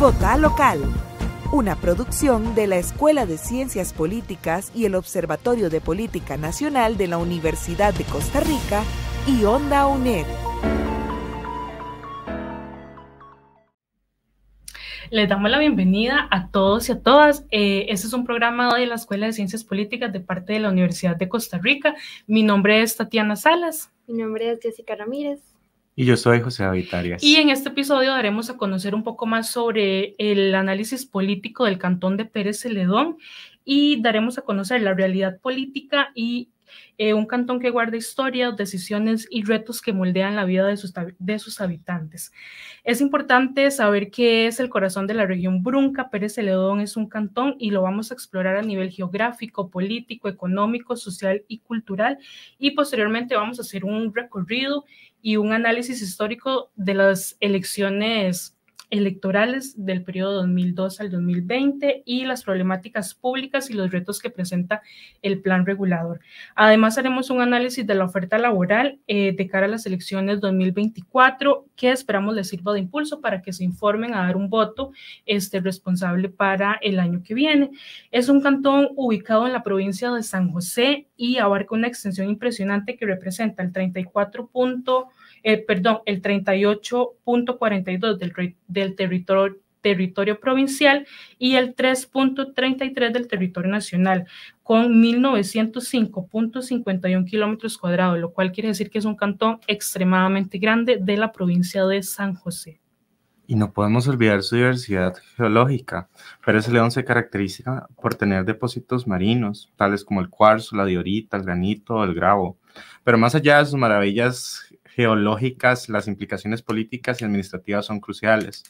Vota Local, una producción de la Escuela de Ciencias Políticas y el Observatorio de Política Nacional de la Universidad de Costa Rica y Onda UNED. Les damos la bienvenida a todos y a todas. Eh, este es un programa de la Escuela de Ciencias Políticas de parte de la Universidad de Costa Rica. Mi nombre es Tatiana Salas. Mi nombre es Jessica Ramírez. Y yo soy José David Y en este episodio daremos a conocer un poco más sobre el análisis político del cantón de Pérez Celedón y daremos a conocer la realidad política y eh, un cantón que guarda historias, decisiones y retos que moldean la vida de sus, de sus habitantes. Es importante saber qué es el corazón de la región Brunca. Pérez Celedón es un cantón y lo vamos a explorar a nivel geográfico, político, económico, social y cultural. Y posteriormente vamos a hacer un recorrido y un análisis histórico de las elecciones electorales del periodo 2002 al 2020 y las problemáticas públicas y los retos que presenta el plan regulador. Además, haremos un análisis de la oferta laboral eh, de cara a las elecciones 2024 que esperamos les sirva de impulso para que se informen a dar un voto este, responsable para el año que viene. Es un cantón ubicado en la provincia de San José y abarca una extensión impresionante que representa el 34. Eh, perdón, el 38.42 del, del territorio provincial y el 3.33 del territorio nacional, con 1.905.51 kilómetros cuadrados, lo cual quiere decir que es un cantón extremadamente grande de la provincia de San José. Y no podemos olvidar su diversidad geológica. pero ese León se caracteriza por tener depósitos marinos, tales como el cuarzo, la diorita, el granito, el grabo, Pero más allá de sus maravillas geológicas, las implicaciones políticas y administrativas son cruciales.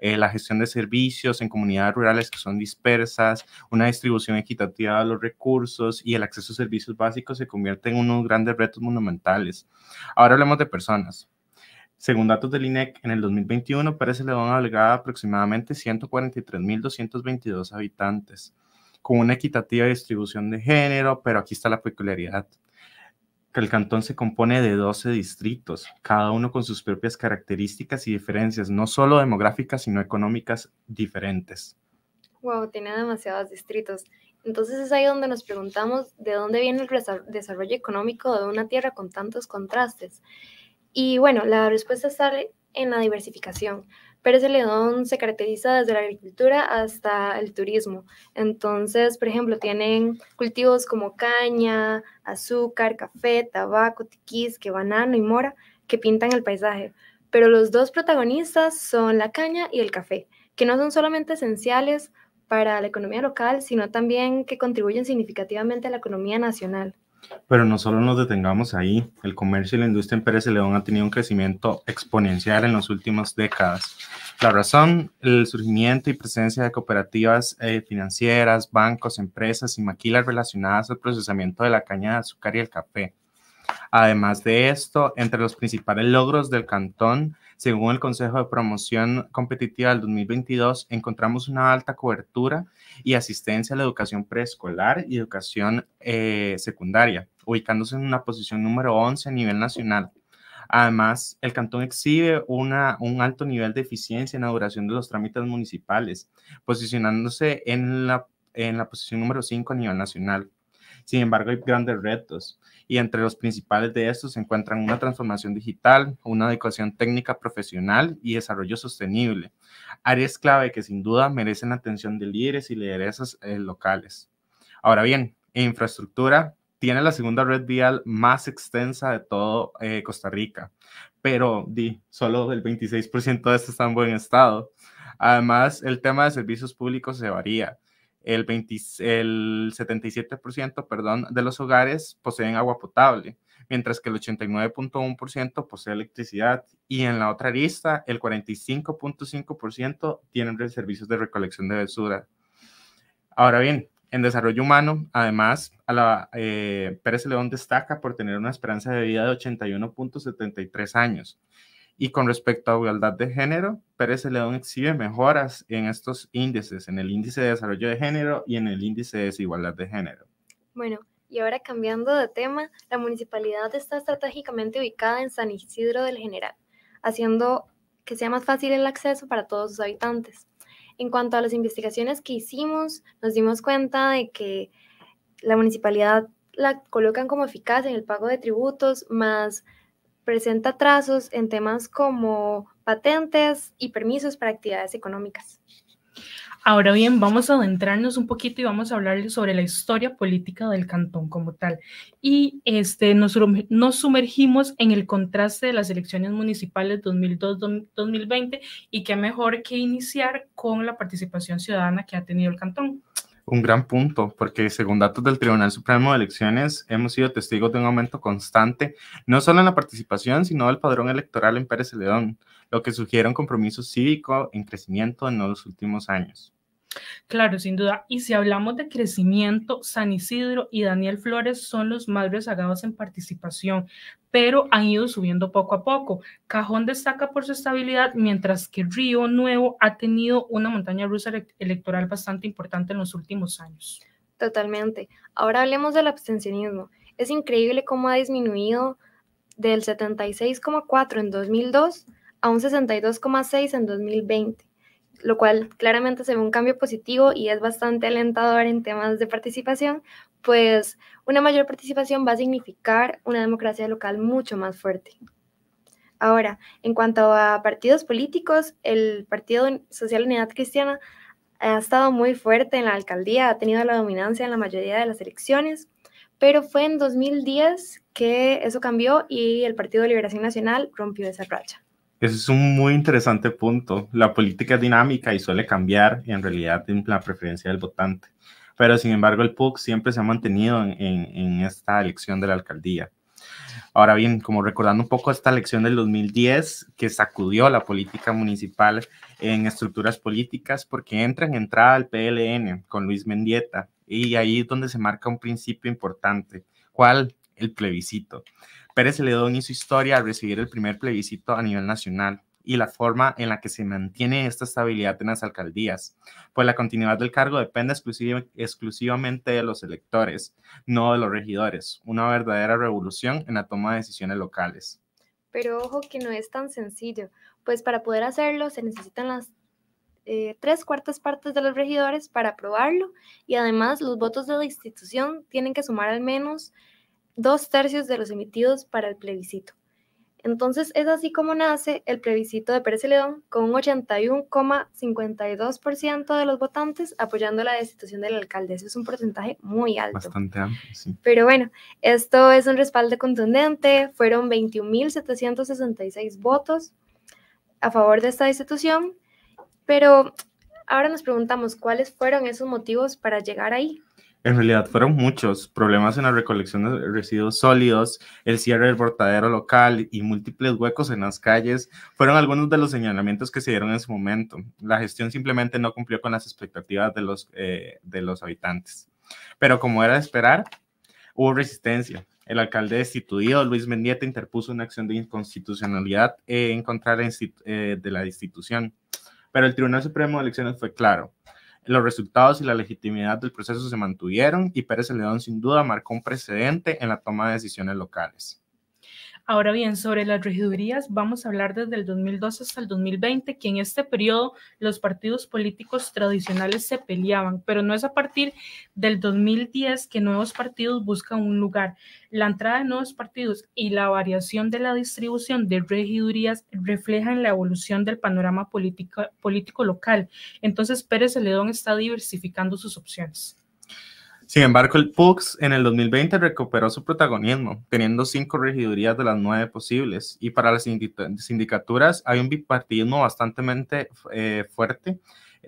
Eh, la gestión de servicios en comunidades rurales que son dispersas, una distribución equitativa de los recursos y el acceso a servicios básicos se convierte en unos grandes retos monumentales. Ahora hablemos de personas. Según datos del INEC, en el 2021 Pérez a albergaba aproximadamente 143.222 habitantes, con una equitativa distribución de género, pero aquí está la peculiaridad que el cantón se compone de 12 distritos, cada uno con sus propias características y diferencias, no solo demográficas, sino económicas diferentes. Wow, tiene demasiados distritos. Entonces es ahí donde nos preguntamos de dónde viene el desarrollo económico de una tierra con tantos contrastes. Y bueno, la respuesta sale en la diversificación. Pérez León se caracteriza desde la agricultura hasta el turismo. Entonces, por ejemplo, tienen cultivos como caña, azúcar, café, tabaco, tiquisque, banano y mora que pintan el paisaje. Pero los dos protagonistas son la caña y el café, que no son solamente esenciales para la economía local, sino también que contribuyen significativamente a la economía nacional. Pero no solo nos detengamos ahí, el comercio y la industria en Pérez y León han tenido un crecimiento exponencial en las últimas décadas. La razón, el surgimiento y presencia de cooperativas eh, financieras, bancos, empresas y maquilas relacionadas al procesamiento de la caña de azúcar y el café. Además de esto, entre los principales logros del cantón según el Consejo de Promoción Competitiva del 2022, encontramos una alta cobertura y asistencia a la educación preescolar y educación eh, secundaria, ubicándose en una posición número 11 a nivel nacional. Además, el cantón exhibe una, un alto nivel de eficiencia en la duración de los trámites municipales, posicionándose en la, en la posición número 5 a nivel nacional. Sin embargo, hay grandes retos y entre los principales de estos se encuentran una transformación digital, una educación técnica profesional y desarrollo sostenible, áreas clave que sin duda merecen la atención de líderes y lideresas eh, locales. Ahora bien, infraestructura tiene la segunda red vial más extensa de todo eh, Costa Rica, pero di, solo el 26% de estos está en buen estado. Además, el tema de servicios públicos se varía el, 77% perdón, de los hogares poseen agua potable, mientras que el 89.1% posee electricidad y en la otra lista el 45.5% tienen servicios de recolección de basura. Ahora bien, en desarrollo humano, además, a la, eh, Pérez León destaca por tener una esperanza de vida de 81.73 años y con respecto a igualdad de género, Pérez León exhibe mejoras en estos índices, en el índice de desarrollo de género y en el índice de desigualdad de género. Bueno, y ahora cambiando de tema, la municipalidad está estratégicamente ubicada en San Isidro del General, haciendo que sea más fácil el acceso para todos sus habitantes. En cuanto a las investigaciones que hicimos, nos dimos cuenta de que la municipalidad la colocan como eficaz en el pago de tributos, más presenta trazos en temas como patentes y permisos para actividades económicas. Ahora bien, vamos a adentrarnos un poquito y vamos a hablarles sobre la historia política del cantón como tal. Y este, nos, nos sumergimos en el contraste de las elecciones municipales 2002-2020 y qué mejor que iniciar con la participación ciudadana que ha tenido el cantón un gran punto, porque según datos del Tribunal Supremo de Elecciones, hemos sido testigos de un aumento constante, no solo en la participación, sino del padrón electoral en Pérez León, lo que sugiere un compromiso cívico en crecimiento en los últimos años. Claro, sin duda. Y si hablamos de crecimiento, San Isidro y Daniel Flores son los más rezagados en participación, pero han ido subiendo poco a poco. Cajón destaca por su estabilidad, mientras que Río Nuevo ha tenido una montaña rusa electoral bastante importante en los últimos años. Totalmente. Ahora hablemos del abstencionismo. Es increíble cómo ha disminuido del 76,4 en 2002 a un 62,6 en 2020 lo cual claramente se ve un cambio positivo y es bastante alentador en temas de participación, pues una mayor participación va a significar una democracia local mucho más fuerte. Ahora, en cuanto a partidos políticos, el Partido Social Unidad Cristiana ha estado muy fuerte en la alcaldía, ha tenido la dominancia en la mayoría de las elecciones, pero fue en 2010 que eso cambió y el Partido de Liberación Nacional rompió esa racha. Ese es un muy interesante punto. La política es dinámica y suele cambiar en realidad en la preferencia del votante. Pero sin embargo, el PUC siempre se ha mantenido en, esta elección de la alcaldía. Ahora bien, como recordando un poco esta elección del 2010 que sacudió la política municipal en estructuras políticas porque entra en entrada el PLN con Luis Mendieta y ahí es donde se marca un principio importante. ¿Cuál? el plebiscito. Pérez Ledón hizo historia al recibir el primer plebiscito a nivel nacional y la forma en la que se mantiene esta estabilidad en las alcaldías, pues la continuidad del cargo depende exclusivamente de los electores, no de los regidores, una verdadera revolución en la toma de decisiones locales. Pero ojo que no es tan sencillo, pues para poder hacerlo se necesitan las eh, tres cuartas partes de los regidores para aprobarlo y además los votos de la institución tienen que sumar al menos dos tercios de los emitidos para el plebiscito. Entonces es así como nace el plebiscito de Pérez León, con un 81,52% de los votantes apoyando la destitución del alcalde. Eso es un porcentaje muy alto. Bastante amplio, Pero bueno, esto es un respaldo contundente. Fueron 21.766 votos a favor de esta destitución. Pero ahora nos preguntamos cuáles fueron esos motivos para llegar ahí. En realidad fueron muchos problemas en la recolección de residuos sólidos, el cierre del portadero local y múltiples huecos en las calles fueron algunos de los señalamientos que se dieron en su momento. La gestión simplemente no cumplió con las expectativas de los, eh, de los habitantes. Pero como era de esperar, hubo resistencia. El alcalde destituido, Luis Mendieta, interpuso una acción de inconstitucionalidad en contra de la eh, destitución. Pero el Tribunal Supremo de Elecciones fue claro los resultados y la legitimidad del proceso se mantuvieron y Pérez León sin duda marcó un precedente en la toma de decisiones locales. Ahora bien, sobre las regidurías, vamos a hablar desde el 2012 hasta el 2020, que en este periodo los partidos políticos tradicionales se peleaban, pero no es a partir del 2010 que nuevos partidos buscan un lugar. La entrada de nuevos partidos y la variación de la distribución de regidurías reflejan la evolución del panorama político, político local. Entonces, Pérez Celedón está diversificando sus opciones. Sin embargo, el PUX en el 2020 recuperó su protagonismo, teniendo cinco regidurías de las nueve posibles. Y para las sindicaturas hay un bipartidismo bastante eh, fuerte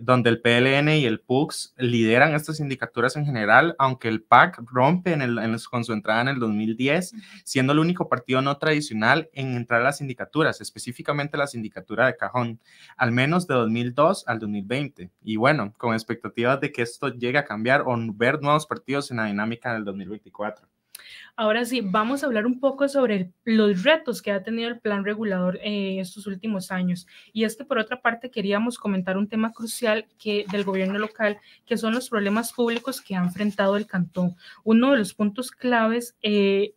donde el PLN y el PUX lideran estas sindicaturas en general, aunque el PAC rompe en con su entrada en el 2010, siendo el único partido no tradicional en entrar a las sindicaturas, específicamente la sindicatura de cajón, al menos de 2002 al 2020. Y bueno, con expectativas de que esto llegue a cambiar o ver nuevos partidos en la dinámica del 2024. Ahora sí, vamos a hablar un poco sobre los retos que ha tenido el plan regulador en eh, estos últimos años. Y es que por otra parte queríamos comentar un tema crucial que, del gobierno local, que son los problemas públicos que ha enfrentado el cantón. Uno de los puntos claves... Eh,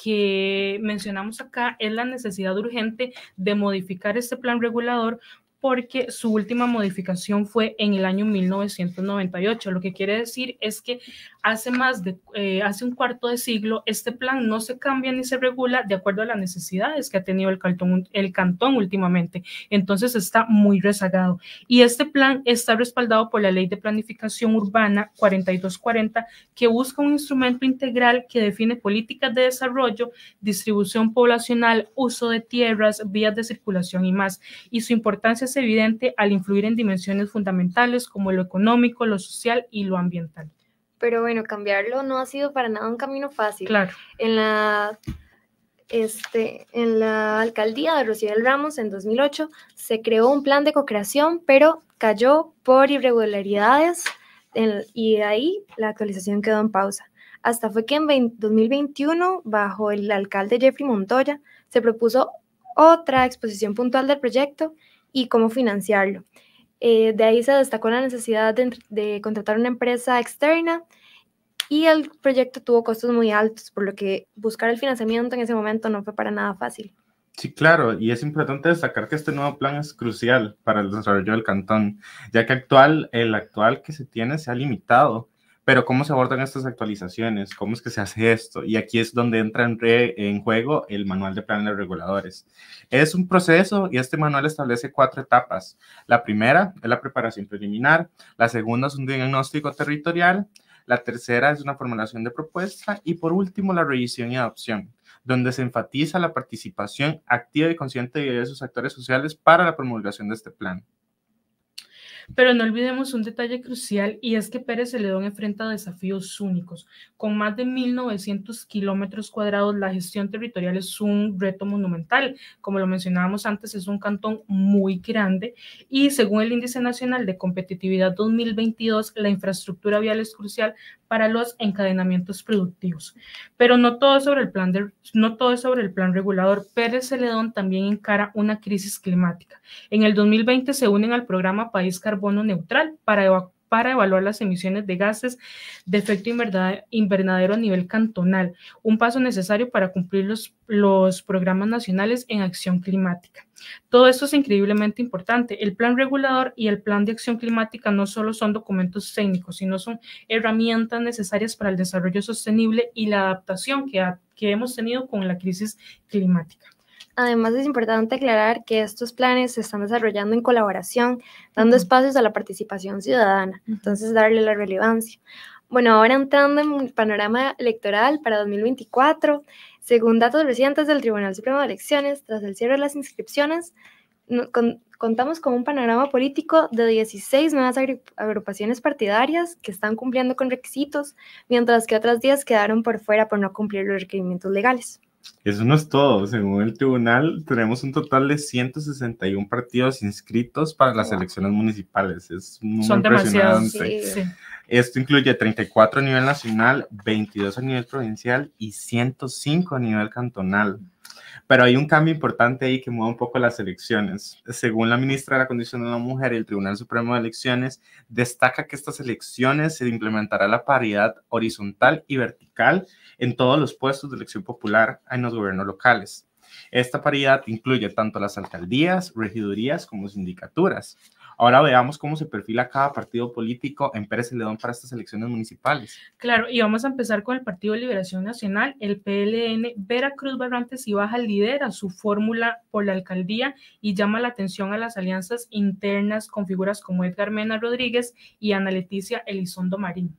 que mencionamos acá es la necesidad urgente de modificar este plan regulador porque su última modificación fue en el año 1998. Lo que quiere decir es que hace más de, eh, hace un cuarto de siglo, este plan no se cambia ni se regula de acuerdo a las necesidades que ha tenido el cantón, el cantón últimamente. Entonces está muy rezagado. Y este plan está respaldado por la Ley de Planificación Urbana 4240, que busca un instrumento integral que define políticas de desarrollo, distribución poblacional, uso de tierras, vías de circulación y más. Y su importancia es evidente al influir en dimensiones fundamentales como lo económico, lo social y lo ambiental pero bueno, cambiarlo no ha sido para nada un camino fácil. En la, este, en la alcaldía de del Ramos en 2008 se creó un plan de co-creación, pero cayó por irregularidades y de ahí la actualización quedó en pausa. Hasta fue que en 2021, bajo el alcalde Jeffrey Montoya, se propuso otra exposición puntual del proyecto y cómo financiarlo. Eh, de ahí se destacó la necesidad de, contratar una empresa externa y el proyecto tuvo costos muy altos, por lo que buscar el financiamiento en ese momento no fue para nada fácil. Sí, claro, y es importante destacar que este nuevo plan es crucial para el desarrollo del cantón, ya que actual, el actual que se tiene se ha limitado pero ¿cómo se abordan estas actualizaciones? ¿Cómo es que se hace esto? Y aquí es donde entra en, juego el manual de planes reguladores. Es un proceso y este manual establece cuatro etapas. La primera es la preparación preliminar, la segunda es un diagnóstico territorial, la tercera es una formulación de propuesta y por último la revisión y adopción, donde se enfatiza la participación activa y consciente de diversos actores sociales para la promulgación de este plan. Pero no olvidemos un detalle crucial y es que Pérez Celedón enfrenta desafíos únicos. Con más de 1.900 kilómetros cuadrados, la gestión territorial es un reto monumental. Como lo mencionábamos antes, es un cantón muy grande y según el Índice Nacional de Competitividad 2022, la infraestructura vial es crucial para los encadenamientos productivos. Pero no todo, es sobre el plan de, no todo sobre el plan regulador. Pérez Celedón también encara una crisis climática. En el 2020 se unen al programa País Carbono Neutral para evacuar para evaluar las emisiones de gases de efecto invernadero a nivel cantonal, un paso necesario para cumplir los, programas nacionales en acción climática. Todo esto es increíblemente importante. El plan regulador y el plan de acción climática no solo son documentos técnicos, sino son herramientas necesarias para el desarrollo sostenible y la adaptación que hemos tenido con la crisis climática. Además, es importante aclarar que estos planes se están desarrollando en colaboración, dando espacios a la participación ciudadana, entonces darle la relevancia. Bueno, ahora entrando en el panorama electoral para 2024, según datos recientes del Tribunal Supremo de Elecciones, tras el cierre de las inscripciones, contamos con un panorama político de 16 nuevas agrupaciones partidarias que están cumpliendo con requisitos, mientras que otras 10 quedaron por fuera por no cumplir los requerimientos legales. Eso no es todo. Según el tribunal, tenemos un total de 161 partidos inscritos para las elecciones municipales. Es muy impresionante. sí. Esto incluye 34 a nivel nacional, 22 a nivel provincial y 105 a nivel cantonal. Pero hay un cambio importante ahí que mueve un poco las elecciones. Según la ministra de la Condición de la Mujer y el Tribunal Supremo de Elecciones, destaca que estas elecciones se implementará la paridad horizontal y vertical en todos los puestos de elección popular en los gobiernos locales. Esta paridad incluye tanto las alcaldías, regidurías como sindicaturas. Ahora veamos cómo se perfila cada partido político en Pérez León para estas elecciones municipales. Claro, y vamos a empezar con el Partido de Liberación Nacional, el PLN Veracruz Barrantes y Baja lidera su fórmula por la alcaldía y llama la atención a las alianzas internas con figuras como Edgar Mena Rodríguez y Ana Leticia Elizondo Marín.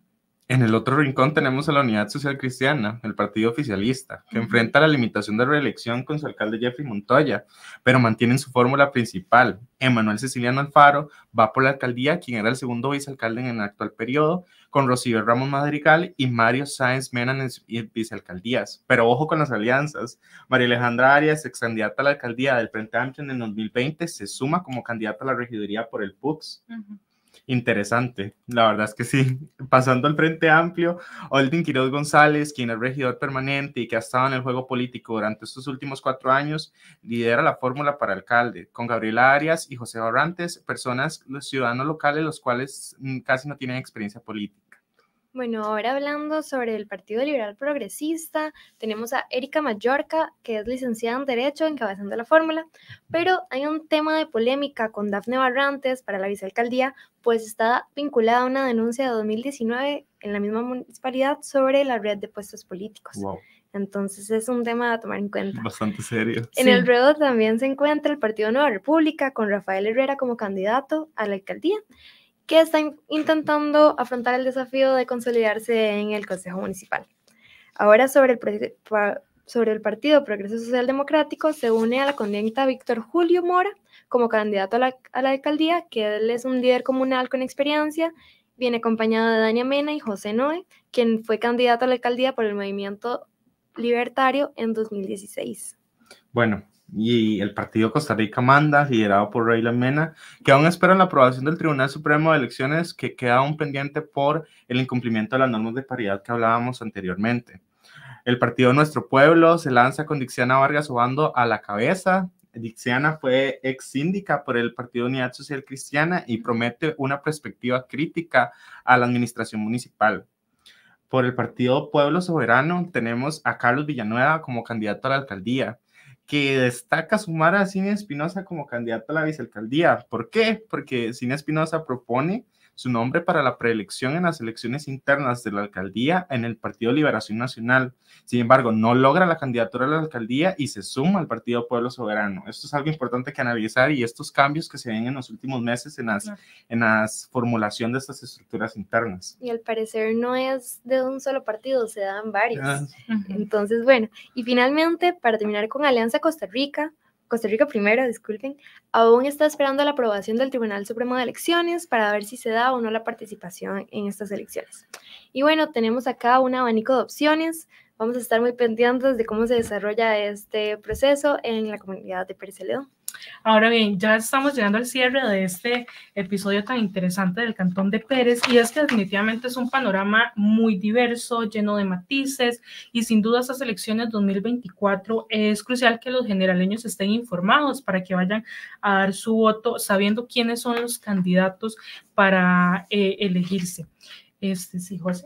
En el otro rincón tenemos a la Unidad Social Cristiana, el partido oficialista, que enfrenta la limitación de reelección con su alcalde Jeffrey Montoya, pero mantienen su fórmula principal. Emanuel Ceciliano Alfaro va por la alcaldía, quien era el segundo vicealcalde en el actual periodo, con Rocío Ramos Madrigal y Mario Sáenz Menan en vicealcaldías. Pero ojo con las alianzas. María Alejandra Arias, ex candidata a la alcaldía del Frente Amplio en el 2020, se suma como candidata a la regiduría por el PUX interesante. La verdad es que sí. Pasando al Frente Amplio, Olden Quiroz González, quien es regidor permanente y que ha estado en el juego político durante estos últimos cuatro años, lidera la fórmula para alcalde, con Gabriel Arias y José Barrantes, personas, ciudadanos locales, los cuales mm, casi no tienen experiencia política. Bueno, ahora hablando sobre el Partido Liberal Progresista, tenemos a Erika Mallorca, que es licenciada en Derecho, encabezando la fórmula, pero hay un tema de polémica con Dafne Barrantes para la vicealcaldía, pues está vinculada a una denuncia de 2019 en la misma municipalidad sobre la red de puestos políticos. Entonces es un tema a tomar en cuenta. Bastante serio. En el ruedo también se encuentra el Partido Nueva República, con Rafael Herrera como candidato a la alcaldía que está intentando afrontar el desafío de consolidarse en el Consejo Municipal. Ahora sobre el, Partido Progreso Social Democrático, se une a la candidata Víctor Julio Mora como candidato a la, alcaldía, que él es un líder comunal con experiencia, viene acompañado de Dania Mena y José Noé, quien fue candidato a la alcaldía por el movimiento libertario en 2016. Bueno, y el partido Costa Rica manda, liderado por Rey Mena, que aún espera la aprobación del Tribunal Supremo de Elecciones, que queda aún pendiente por el incumplimiento de las normas de paridad que hablábamos anteriormente. El partido Nuestro Pueblo se lanza con Dixiana Vargas Obando a la cabeza. Dixiana fue ex síndica por el Partido Unidad Social Cristiana y promete una perspectiva crítica a la administración municipal por el partido Pueblo Soberano tenemos a Carlos Villanueva como candidato a la alcaldía que destaca sumar a Cine Espinosa como candidato a la vicealcaldía. ¿Por qué? Porque Cine Espinosa propone su nombre para la preelección en las elecciones internas de la alcaldía en el Partido Liberación Nacional. Sin embargo, no logra la candidatura a la alcaldía y se suma al Partido Pueblo Soberano. Esto es algo importante que analizar y estos cambios que se ven en los últimos meses en las, en las formulación de estas estructuras internas. Y al parecer no es de un solo partido, se dan varios. Ah, Entonces, bueno, y finalmente, para terminar con Alianza Costa Rica, Costa Rica primero, disculpen, aún está esperando la aprobación del Tribunal Supremo de Elecciones para ver si se da o no la participación en estas elecciones. Y bueno, tenemos acá un abanico de opciones. Vamos a estar muy pendientes de cómo se desarrolla este proceso en la comunidad de Pérez Ahora bien, ya estamos llegando al cierre de este episodio tan interesante del Cantón de Pérez y es que definitivamente es un panorama muy diverso, lleno de matices y sin duda estas elecciones 2024 es crucial que los generaleños estén informados para que vayan a dar su voto sabiendo quiénes son los candidatos para eh, elegirse. Este, sí, José.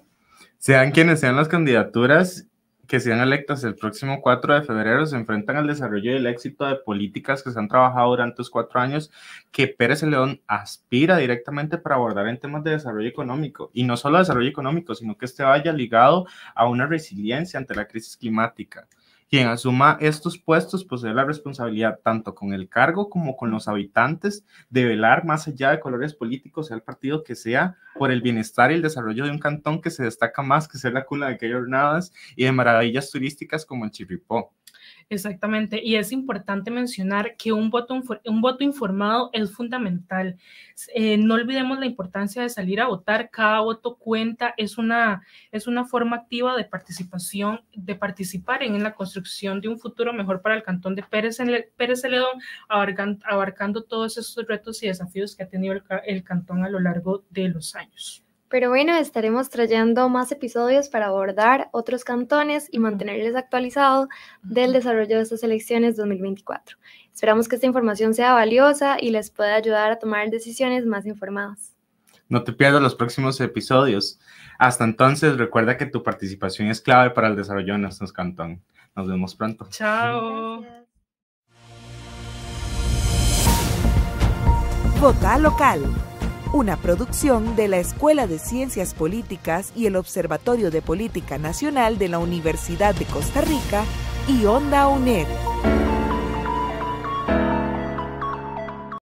Sean quienes sean las candidaturas, que sean electas el próximo 4 de febrero se enfrentan al desarrollo y el éxito de políticas que se han trabajado durante los cuatro años que Pérez León aspira directamente para abordar en temas de desarrollo económico. Y no solo desarrollo económico, sino que este vaya ligado a una resiliencia ante la crisis climática. Quien asuma estos puestos posee pues, la responsabilidad tanto con el cargo como con los habitantes de velar más allá de colores políticos, sea el partido que sea, por el bienestar y el desarrollo de un cantón que se destaca más que ser la cuna de aquellas jornadas y de maravillas turísticas como el Chiripó. Exactamente, y es importante mencionar que un voto, un voto informado es fundamental. Eh, no olvidemos la importancia de salir a votar, cada voto cuenta, es una, es una forma activa de participación, de participar en, la construcción de un futuro mejor para el Cantón de Pérez, en Pérez Celedón, abarcando, todos esos retos y desafíos que ha tenido el Cantón a lo largo de los años. Pero bueno, estaremos trayendo más episodios para abordar otros cantones y mantenerles actualizado del desarrollo de estas elecciones 2024. Esperamos que esta información sea valiosa y les pueda ayudar a tomar decisiones más informadas. No te pierdas los próximos episodios. Hasta entonces, recuerda que tu participación es clave para el desarrollo de nuestro cantón. Nos vemos pronto. Chao. Vota local una producción de la Escuela de Ciencias Políticas y el Observatorio de Política Nacional de la Universidad de Costa Rica y Onda UNED.